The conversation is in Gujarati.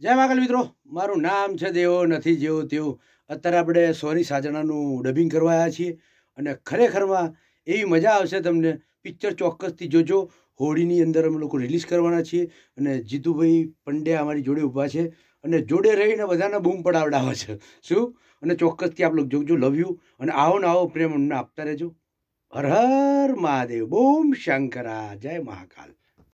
જય માગલ મિત્રો મારું નામ છે દેવો નથી જેવો તેવો અત્યારે આપણે સોની સાજણાનું ડબિંગ કરવા આવ્યા છીએ અને ખરેખરમાં એવી મજા આવશે તમને પિક્ચર ચોક્કસથી જોજો હોળીની અંદર અમે લોકો રિલીઝ કરવાના છીએ અને જીતુભાઈ પંડે અમારી જોડે ઊભા છે અને જોડે રહીને બધાને બૂમ પડાવડાવે છે શું અને ચોક્કસથી આપ લોકો જોજો લવ યુ અને આવો ને આવો પ્રેમ અમને આપતા રહેજો હર હર મહાદેવ બોમ શંકરા જય મહાકાલ